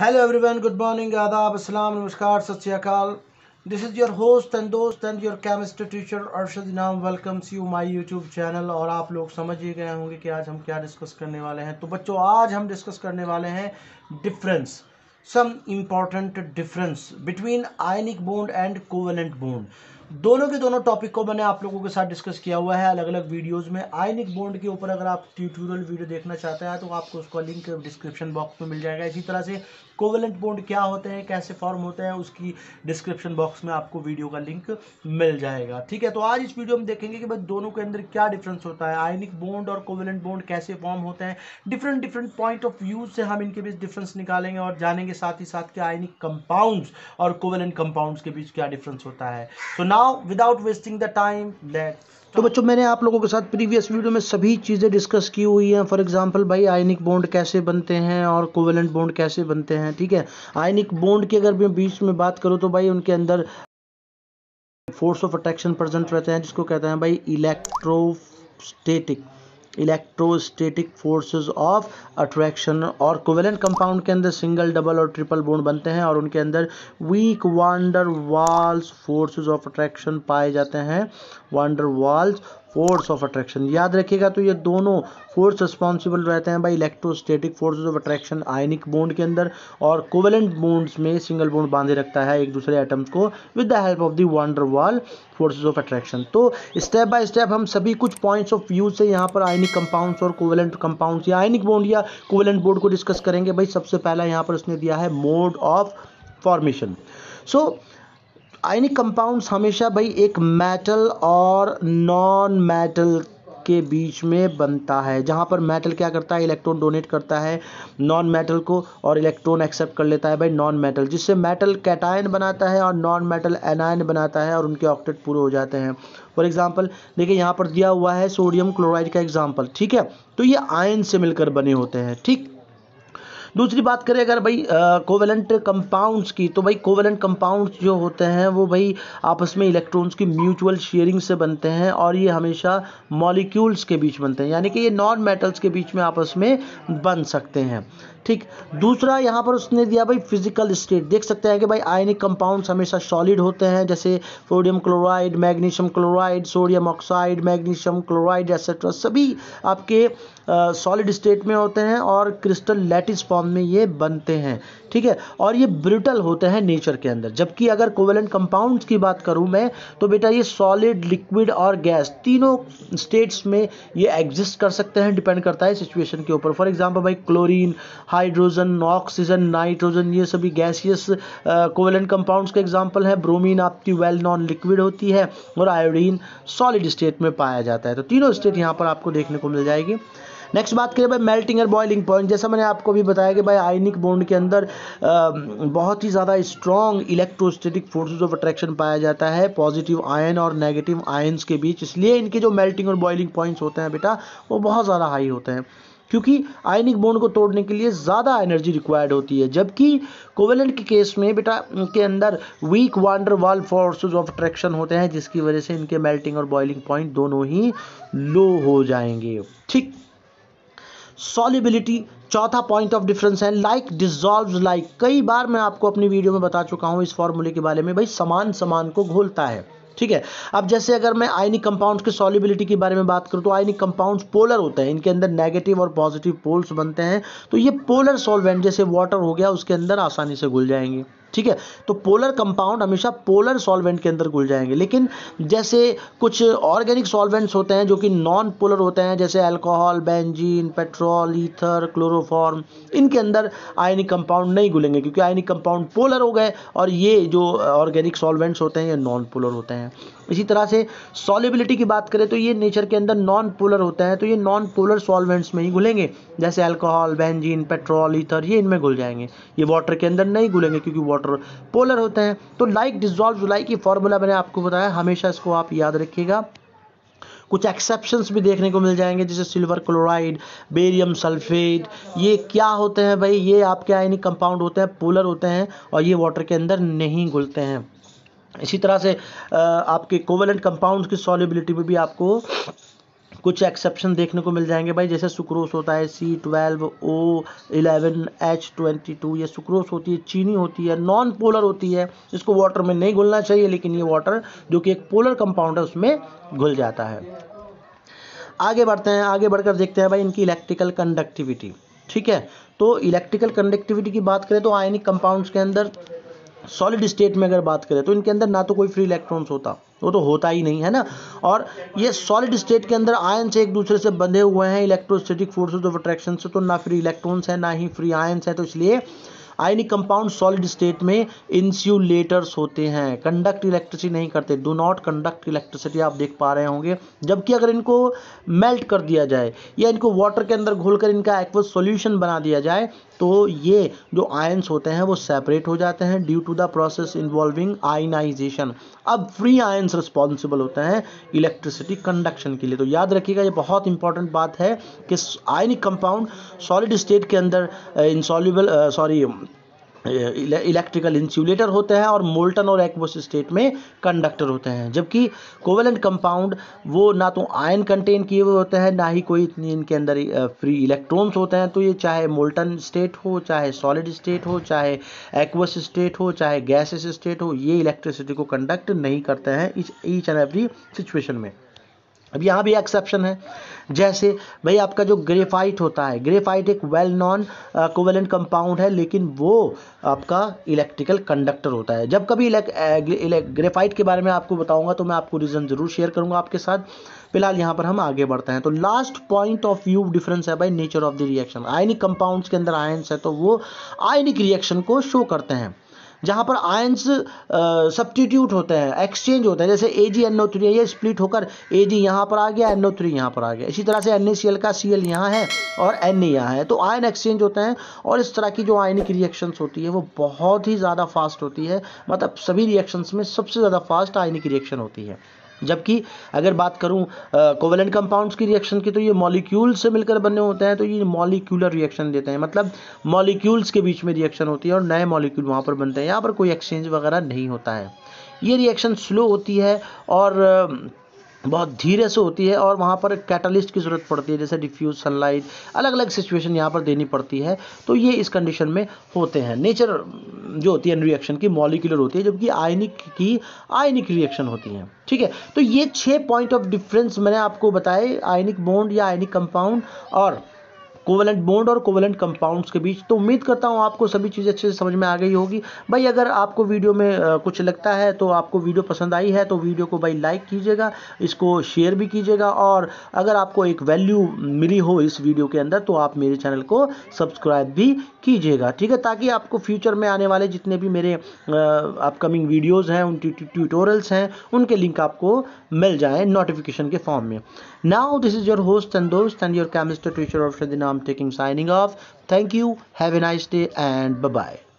hello everyone good morning आदाब अस्सलाम नमस्कार सत श्रीकाल this is your host and दोस्त and your chemistry teacher Arshad Inam welcomes you my YouTube channel और आप लोग समझ ही गए होंगे कि आज हम क्या डिस्कस करने वाले हैं तो बच्चों आज हम डिस्कस करने वाले हैं difference some important difference between ionic bond and covalent bond दोनों के दोनों टॉपिक को मैंने आप लोगों के साथ डिस्कस किया हुआ है अलग अलग वीडियोस में आयनिक बॉन्ड के ऊपर अगर आप ट्यूटोरियल वीडियो देखना चाहते हैं तो आपको उसका लिंक डिस्क्रिप्शन बॉक्स में मिल जाएगा इसी तरह से कोवेलेंट बॉन्ड क्या होते हैं कैसे फॉर्म होते हैं उसकी डिस्क्रिप्शन बॉक्स में आपको वीडियो का लिंक मिल जाएगा ठीक है तो आज इस वीडियो में देखेंगे कि भाई दोनों के अंदर क्या डिफरेंस होता है आयनिक बॉन्ड और कोवेलेंट बॉन्ड कैसे फॉर्म होते हैं different different point of view से हम इनके बीच डिफरेंस निकालेंगे और जानेंगे साथ ही साथ के आयनिक कंपाउंड्स और कोवेलेंट कंपाउंड्स के बीच क्या डिफरेंस होता है तो ना now without wasting the time let तो बच्चों मैंने आप लोगों के साथ प्रीवियस वीडियो में सभी चीज़ें डिस्कस की हुई हैं फॉर एग्जांपल भाई आयनिक बॉन्ड कैसे बनते हैं और कोवेलेंट बॉन्ड कैसे बनते हैं ठीक है आयनिक बॉन्ड की अगर मैं बीच में बात करूँ तो भाई उनके अंदर फोर्स ऑफ अट्रैक्शन प्रेजेंट रहते हैं जिसको कहते हैं भाई electrostatic electrostatic forces of attraction और कोवेलेंट कंपाउंड के अंदर सिंगल डबल और ट्रिपल बोन बनते हैं और उनके अंदर weak van der Waals forces of attraction पाए जाते हैं van der Waals force of attraction याद रखिएगा तो ये दोनों फोर्स रिस्पॉन्सिबल रहते हैं भाई electrostatic forces of attraction ionic bond के अंदर और कोवेलेंट बोन्ड्स में सिंगल बोन्ड बांधे रखता है एक दूसरे एटम्स को with the help of the van der Waals forces of attraction तो स्टेप बाय स्टेप हम सभी कुछ पॉइंट्स ऑफ व्यू से यहाँ पर आयनिक कंपाउंड्स और कोवेलेंट कंपाउंड्स या आयनिक बोन्ड या कोवेलेंट बोर्ड को डिस्कस करेंगे भाई सबसे पहला यहाँ पर उसने दिया है mode of formation so so, ionic compounds हमेशा भाई एक मेटल और नॉन मेटल के बीच में बनता है जहाँ पर मेटल क्या करता है इलेक्ट्रॉन डोनेट करता है नॉन मेटल को और इलेक्ट्रॉन एक्सेप्ट कर लेता है भाई नॉन मेटल जिससे मेटल कैटायन बनाता है और नॉन मेटल एनायन बनाता है और उनके ऑक्टेट पूरे हो जाते हैं फॉर एग्जाम्पल देखिए यहाँ पर दिया हुआ है सोडियम क्लोराइड का एग्जाम्पल ठीक है तो ये आयन से मिलकर बने होते हैं ठीक दूसरी बात करें अगर भाई कोवेलेंट कंपाउंड्स की तो भाई कोवेलेंट कंपाउंड्स जो होते हैं वो भाई आपस में इलेक्ट्रॉन्स की म्यूचुअल शेयरिंग से बनते हैं और ये हमेशा मॉलिक्यूल्स के बीच बनते हैं यानी कि ये नॉन मेटल्स के बीच में आपस में बन सकते हैं ठीक दूसरा यहाँ पर उसने दिया भाई फिजिकल स्टेट देख सकते हैं कि भाई आयनिक कंपाउंड्स हमेशा सॉलिड होते हैं जैसे sodium chloride magnesium chloride sodium oxide magnesium chloride etcetera सभी आपके सॉलिड स्टेट में होते हैं और क्रिस्टल लैटिस फॉर्म में ये बनते हैं ठीक है और ये ब्रिटल होते हैं नेचर के अंदर जबकि अगर कोवेलेंट कंपाउंड्स की बात करूँ मैं तो बेटा ये सॉलिड लिक्विड और गैस तीनों स्टेट्स में ये एग्जिस्ट कर सकते हैं डिपेंड करता है सिचुएशन के ऊपर फॉर एग्जाम्पल भाई क्लोरीन हाइड्रोजन ऑक्सीजन नाइट्रोजन ये सभी गैसियस कोवेलेंट कंपाउंड्स के एग्जाम्पल हैं ब्रोमीन आपकी वेल नॉन लिक्विड होती है और आयोडीन सॉलिड स्टेट में पाया जाता है तो तीनों स्टेट यहाँ पर आपको देखने को मिल जाएगी नेक्स्ट बात करें भाई मेल्टिंग और बॉइलिंग पॉइंट जैसा मैंने आपको भी बताया कि भाई आयनिक बॉन्ड के अंदर बहुत ही ज़्यादा strong electrostatic forces of attraction पाया जाता है पॉजिटिव आयन और नेगेटिव आयन्स के बीच इसलिए इनके जो मेल्टिंग और बॉइलिंग पॉइंट्स होते हैं बेटा वो बहुत ज़्यादा हाई होते हैं क्योंकि आयनिक बोन को तोड़ने के लिए ज़्यादा एनर्जी रिक्वायर्ड होती है जबकि कोवेलेंट के केस में बेटा के अंदर weak van der Waals forces of attraction होते हैं जिसकी वजह से इनके मेल्टिंग और बॉइलिंग पॉइंट दोनों ही लो हो जाएंगे ठीक सॉलिबिलिटी चौथा पॉइंट ऑफ डिफरेंस है लाइक डिजॉल्व लाइक कई बार मैं आपको अपनी वीडियो में बता चुका हूँ इस फॉर्मूले के बारे में भाई समान समान को घोलता है ठीक है अब जैसे अगर मैं आयनिक कंपाउंड्स के सॉलिबिलिटी के बारे में बात करूं तो आयनिक कंपाउंड्स पोलर होते हैं इनके अंदर नेगेटिव और पॉजिटिव पोल्स बनते हैं तो ये पोलर सॉल्वेंट जैसे वाटर हो गया उसके अंदर आसानी से घुल जाएंगे ठीक है तो पोलर कंपाउंड हमेशा पोलर सॉल्वेंट के अंदर घुल जाएंगे लेकिन जैसे कुछ ऑर्गेनिक सॉल्वेंट्स होते हैं जो कि नॉन पोलर होते हैं जैसे alcohol benzene petrol ether chloroform इनके अंदर आयनिक कंपाउंड नहीं घुलेंगे क्योंकि आयनिक कंपाउंड पोलर हो गए और ये जो ऑर्गेनिक सॉल्वेंट्स होते हैं ये नॉन पोलर होते हैं इसी तरह से सॉलिबिलिटी की बात करें तो ये नेचर के अंदर नॉन पोलर होता है तो ये नॉन पोलर सॉल्वेंट्स में ही घुलेंगे जैसे अल्कोहल बेंजीन पेट्रोल ईथर ये इनमें घुल जाएंगे ये वाटर के अंदर नहीं घुलेंगे क्योंकि वाटर पोलर होते हैं तो लाइक डिजॉल्व जुलाई की फॉर्मूला मैंने आपको बताया हमेशा इसको आप याद रखिएगा कुछ एक्सेप्शंस भी देखने को मिल जाएंगे जैसे सिल्वर क्लोराइड बेरियम सल्फेट ये क्या होते हैं भाई ये आपके आयनिक कंपाउंड होते हैं पोलर होते हैं और ये वाटर के अंदर नहीं घुलते हैं इसी तरह से आपके कोवेलेंट कंपाउंड की सॉलिबिलिटी में भी आपको कुछ एक्सेप्शन देखने को मिल जाएंगे भाई जैसे सुक्रोस होता है C twelve O eleven H twenty two ये सुक्रोस होती है चीनी होती है नॉन पोलर होती है इसको वाटर में नहीं घुलना चाहिए लेकिन ये वाटर जो कि एक पोलर कंपाउंड है उसमें घुल जाता है आगे बढ़ते हैं आगे बढ़कर देखते हैं भाई इनकी इलेक्ट्रिकल कंडक्टिविटी ठीक है तो इलेक्ट्रिकल कंडक्टिविटी की बात करें तो आयनिक कंपाउंड्स के अंदर सॉलिड स्टेट में अगर बात करें तो इनके अंदर ना तो कोई फ्री इलेक्ट्रॉन्स होता वो तो होता ही नहीं है ना और ये सॉलिड स्टेट के अंदर आयन से एक दूसरे से बंधे हुए हैं इलेक्ट्रोस्टेटिक फोर्सेज ऑफ अट्रैक्शन से तो ना फ्री इलेक्ट्रॉन्स है ना ही फ्री आयन्स है तो इसलिए आयनिक कंपाउंड सॉलिड स्टेट में इंस्यूलेटर्स होते हैं कंडक्ट इलेक्ट्रिसिटी नहीं करते डू नॉट कंडक्ट इलेक्ट्रिसिटी आप देख पा रहे होंगे जबकि अगर इनको मेल्ट कर दिया जाए या इनको वाटर के अंदर घोलकर इनका एक्वस सॉल्यूशन बना दिया जाए तो ये जो आयन्स होते हैं वो सेपरेट हो जाते हैं due to the process involving ionisation अब फ्री आयन्स रिस्पॉन्सिबल होते हैं इलेक्ट्रिसिटी कंडक्शन के लिए तो याद रखिएगा ये बहुत इंपॉर्टेंट बात है कि आयनिक कंपाउंड सॉलिड स्टेट के अंदर insoluble uh, sorry electrical insulator होते हैं और मोल्टन और एक्वस स्टेट में कंडक्टर होते हैं जबकि कोवेलेंट कंपाउंड वो ना तो आयन कंटेन किए हुए होते हैं ना ही कोई इतनी इनके अंदर फ्री इलेक्ट्रॉन्स होते हैं तो ये चाहे मोल्टन स्टेट हो चाहे सॉलिड स्टेट हो चाहे एक्वस स्टेट हो चाहे गैसेस स्टेट हो ये इलेक्ट्रिसिटी को कंडक्ट नहीं करते हैं इस ईच एंड एवरी सिचुएशन में अब यहाँ भी एक्सेप्शन है जैसे भाई आपका जो ग्रेफाइट होता है ग्रेफाइट एक वेल नॉन कोवेलेंट कंपाउंड है लेकिन वो आपका इलेक्ट्रिकल कंडक्टर होता है जब कभी ग्रेफाइट के बारे में आपको बताऊंगा तो मैं आपको रीज़न ज़रूर शेयर करूंगा आपके साथ फिलहाल यहाँ पर हम आगे बढ़ते हैं तो last point of view difference है by nature of the reaction ionic compounds के अंदर आयन्स है तो वो आयनिक रिएक्शन को शो करते हैं जहाँ पर आयंस सब्सटीट्यूट होते हैं एक्सचेंज होते हैं जैसे ए जी एन ओ थ्री है ये स्प्लिट होकर ए जी यहाँ पर आ गया एन ओ थ्री यहाँ पर आ गया इसी तरह से एन ए सी एल का सी एल यहाँ है और एन ए यहाँ है तो आयन एक्सचेंज होते हैं और इस तरह की जो आयनिक रिएक्शंस होती है वो बहुत ही ज़्यादा फास्ट होती है मतलब सभी रिएक्शंस में सबसे ज़्यादा फास्ट आयनिक रिएक्शन होती है जबकि अगर बात करूँ कोवेलेंट कंपाउंड्स की रिएक्शन की तो ये मॉलिक्यूल से मिलकर बने होते हैं तो ये मॉलिक्यूलर रिएक्शन देते हैं मतलब मॉलिक्यूल्स के बीच में रिएक्शन होती है और नए मॉलिक्यूल वहाँ पर बनते हैं यहाँ पर कोई एक्सचेंज वगैरह नहीं होता है ये रिएक्शन स्लो होती है और बहुत धीरे से होती है और वहाँ पर कैटलिस्ट की ज़रूरत पड़ती है जैसे डिफ्यूज सनलाइट अलग अलग सिचुएशन यहाँ पर देनी पड़ती है तो ये इस कंडीशन में होते हैं नेचर जो होती है रिएक्शन की मॉलिकुलर होती है जबकि आयनिक की आयनिक रिएक्शन होती है ठीक है तो ये छः पॉइंट ऑफ डिफरेंस मैंने आपको बताए आयनिक बॉन्ड या आयनिक कंपाउंड और कोवलेंट बॉन्ड और कोवलेंट कंपाउंड्स के बीच तो उम्मीद करता हूँ आपको सभी चीज़ें अच्छे से समझ में आ गई होगी भाई अगर आपको वीडियो में कुछ लगता है तो आपको वीडियो पसंद आई है तो वीडियो को भाई लाइक कीजिएगा इसको शेयर भी कीजिएगा और अगर आपको एक वैल्यू मिली हो इस वीडियो के अंदर तो आप मेरे चैनल को सब्सक्राइब भी कीजिएगा ठीक है ताकि आपको फ्यूचर में आने वाले जितने भी मेरे अपकमिंग वीडियोस हैं उन ट्यूटोरियल्स हैं उनके लिंक आपको मिल जाएँ नोटिफिकेशन के फॉर्म में now this is your host and दोस्त and your chemistry teacher of शदीन नाम taking signing off thank you have a nice day and bye